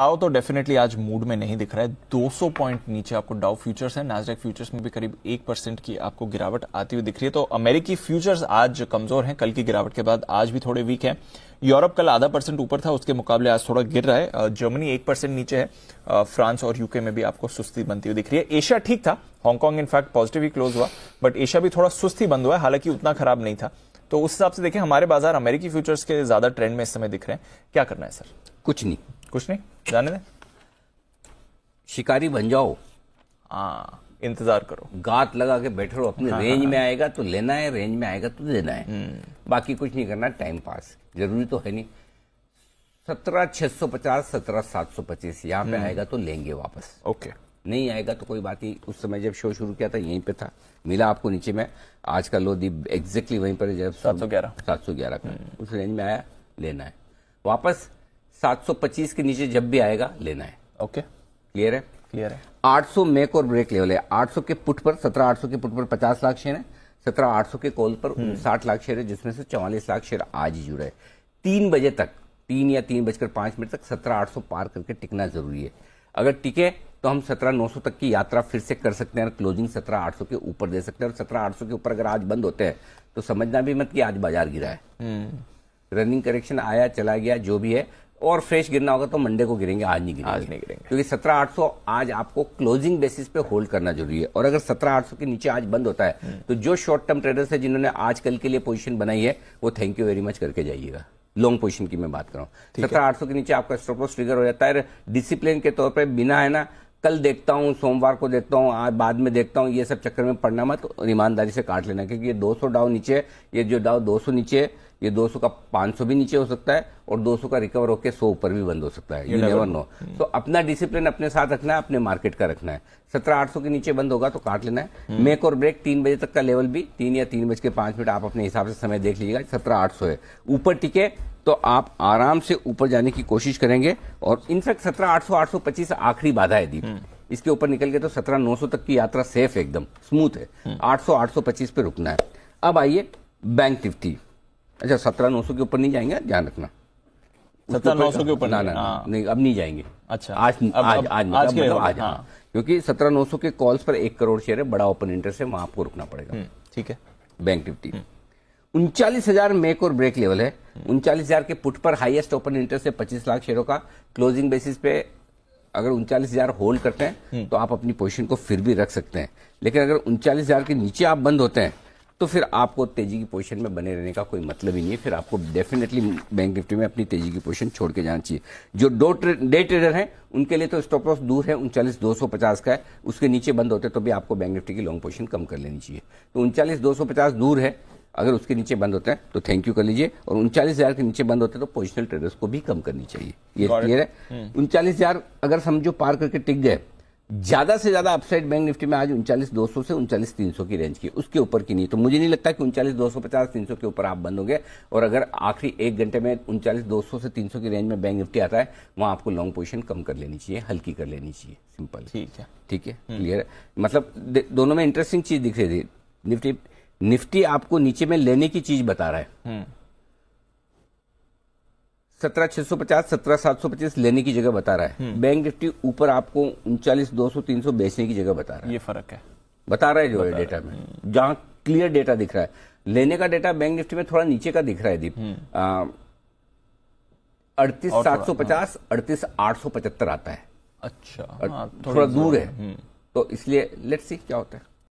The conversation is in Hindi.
डाउ तो डेफिनेटली आज मूड में नहीं दिख रहा है 200 पॉइंट नीचे आपको डाउ फ्यूचर्स है नाजरेक फ्यूचर्स में भी करीब एक परसेंट की आपको गिरावट आती हुई दिख रही है तो अमेरिकी फ्यूचर्स आज कमजोर हैं कल की गिरावट के बाद आज भी थोड़े वीक है यूरोप कल आधा परसेंट ऊपर था उसके मुकाबले आज थोड़ा गिर रहा है जर्मनी एक परसेंट नीचे है फ्रांस और यूके में भी आपको सुस्ती बनती हुई दिख रही है एशिया ठीक था हांगकांग इनफैक्ट पॉजिटिव ही क्लोज हुआ बट एशिया भी थोड़ा सुस्ती बंद हुआ है हालांकि उतना खराब नहीं था तो उस हिसाब से देखें हमारे बाजार अमेरिकी फ्यूचर्स के ज्यादा ट्रेंड में इस समय दिख रहे हैं क्या करना है सर कुछ नहीं कुछ नहीं जाने दें शिकारी बन जाओ हाँ इंतजार करो गात लगा के बैठे रहो अपने हाँ, रेंज हाँ, में हाँ। आएगा तो लेना है रेंज में आएगा तो देना है हम्म। बाकी कुछ नहीं करना टाइम पास जरूरी तो है नहीं सत्रह छह सौ पचास सत्रह सात सौ पच्चीस यहाँ पे हम्म। आएगा तो लेंगे वापस ओके नहीं आएगा तो कोई बात ही उस समय जब शो शुरू किया था यहीं पे था मिला आपको नीचे में आज का लो दी एग्जैक्टली वहीं पर जब सात सौ ग्यारह सात सौ ग्यारह हम्म। उस रेंज में आया लेना है वापस 725 के नीचे जब भी आएगा लेना है ओके क्लियर है क्लियर है 800 मेक और ब्रेक लेवल है 800 के पुट पर 17800 के पुट पर 50 लाख शेयर है 17800 के कॉल पर हम्म। साठ लाख शेयर है जिसमें से चौवालीस लाख शेयर आज ही जुड़े तीन बजे तक तीन या तीन बजकर पांच मिनट तक सत्रह आठ सौ पार करके टिकना जरूरी है अगर टिके तो हम सत्रह नौ सौ तक की यात्रा फिर से कर सकते हैं और क्लोजिंग सत्रह आठ सौ के ऊपर दे सकते हैं और सत्रह आठ सौ के ऊपर अगर आज बंद होते हैं तो समझना भी मत कि आज बाजार गिरा है रनिंग हम्म। करेक्शन आया चला गया जो भी है और फ्रेश गिरना होगा तो मंडे को गिरेंगे आज नहीं गिरेंगे आज नहीं गिरेंगे क्योंकि सत्रह आठ सौ आज आपको क्लोजिंग बेसिस पे होल्ड करना जरूरी है और अगर सत्रह आठ सौ के नीचे आज बंद होता है हम्म। तो जो शॉर्ट टर्म ट्रेडर्स है जिन्होंने आज कल के लिए पोजीशन बनाई है वो थैंक यू वेरी मच करके जाइएगा लॉन्ग पोजिशन की मैं बात करूँ सत्रह आठ सौ के नीचे आपका स्टॉप लॉस ट्रिगर हो जाता है डिसिप्लिन के तौर पर बिना है ना कल देखता हूँ सोमवार को देखता हूँ आज बाद में देखता हूँ ये सब चक्कर में पड़ना मत ईमानदारी से काट लेना क्योंकि ये सौ डाउ नीचे ये जो डाउ 200 नीचे ये 200 का 500 भी नीचे हो सकता है और 200 का रिकवर होकर 100 ऊपर भी बंद हो सकता है यू नेवर नो तो अपना डिसिप्लिन अपने साथ रखना है अपने मार्केट का रखना है सत्रह आठ के नीचे बंद होगा तो काट लेना है मेक और ब्रेक तीन बजे तक का लेवल भी तीन या तीन बज के पांच मिनट आप अपने हिसाब से समय देख लीजिएगा सत्रह आठ है ऊपर टिके तो आप आराम से ऊपर जाने की कोशिश करेंगे और इनफैक्ट सत्रह आठ सौ आठ सौ पच्चीस आखिरी बाधा है दीप hmm. इसके ऊपर निकल के तो सत्रह नौ सौ तक की यात्रा सेफ एकदम स्मूथ है hmm. आठ सौ आठ सौ पच्चीस पे रुकना है अब आइए बैंक निफ्टी अच्छा सत्रह नौ सौ के ऊपर नहीं जाएंगे ध्यान रखना सत्रह नौ सौ के ऊपर ना ना हाँ। नहीं अब नहीं जाएंगे अच्छा आज आज आज मतलब हाँ। हाँ, क्योंकि सत्रह नौ सौ के कॉल्स पर एक करोड़ शेयर है बड़ा ओपन इंटरेस्ट है वहां आपको रुकना पड़ेगा हम्म, ठीक है बैंक निफ्टी हम्म। उनचालीस हजार मेक और ब्रेक लेवल है उनचालीस हजार के पुट पर हाईएस्ट ओपन इंटरेस्ट है पच्चीस लाख शेयरों का क्लोजिंग बेसिस पे अगर उनचालीस हजार होल्ड करते हैं हम्म। तो आप अपनी पोजीशन को फिर भी रख सकते हैं लेकिन अगर उनचालीस हजार के नीचे आप बंद होते हैं तो फिर आपको तेजी की पोजीशन में बने रहने का कोई मतलब ही नहीं है फिर आपको डेफिनेटली बैंक निफ्टी में अपनी तेजी की पोजीशन छोड़ के जाना चाहिए जो डो डे ट्रेडर हैं उनके लिए तो स्टॉप लॉस दूर है उनचालीस दो सौ पचास का है उसके नीचे बंद होते तो भी आपको बैंक निफ्टी की लॉन्ग पोजिशन कम कर लेनी चाहिए तो उनचालीस दो सौ पचास दूर है अगर उसके नीचे बंद होते हैं तो थैंक यू कर लीजिए और उनचालीस हजार के नीचे बंद होते हैं तो पोजिशनल ट्रेडर्स को भी कम करनी चाहिए ये क्लियर है हम्म। उनचालीस हजार अगर समझो पार करके टिक गए ज्यादा से ज्यादा अपसाइड बैंक निफ्टी में आज उनचालीस दो सौ से उनचालीस तीन सौ की रेंज की उसके ऊपर की नहीं तो मुझे नहीं लगता कि उनचालीस दो सौ पचास तीन सौ के ऊपर आप बंद गए और अगर आखिरी एक घंटे में उनचालीस दो सौ से तीन सौ की रेंज में बैंक निफ्टी आता है वहां आपको लॉन्ग पोजिशन कम कर लेनी चाहिए हल्की कर लेनी चाहिए सिंपल ठीक है ठीक है क्लियर हम्म। है मतलब दोनों में इंटरेस्टिंग चीज दिख रही थी निफ्टी निफ्टी आपको नीचे में लेने की चीज बता रहा है हम्म। सत्रह छह सौ पचास सत्रह सात सौ पच्चीस लेने की जगह बता रहा है हम्म। बैंक निफ्टी ऊपर आपको उनचालीस दो सौ तीन सौ बेचने की जगह बता रहा है ये फर्क है बता रहा है जो है डेटा में जहां क्लियर डेटा दिख रहा है लेने का डेटा बैंक निफ्टी में थोड़ा नीचे का दिख रहा है दीप हम्म। अड़तीस सात सौ पचास हाँ। अड़तीस आठ सौ पचहत्तर आता है अच्छा हाँ, थोड़ा दूर है हम्म। तो इसलिए लेट्स सी क्या होता है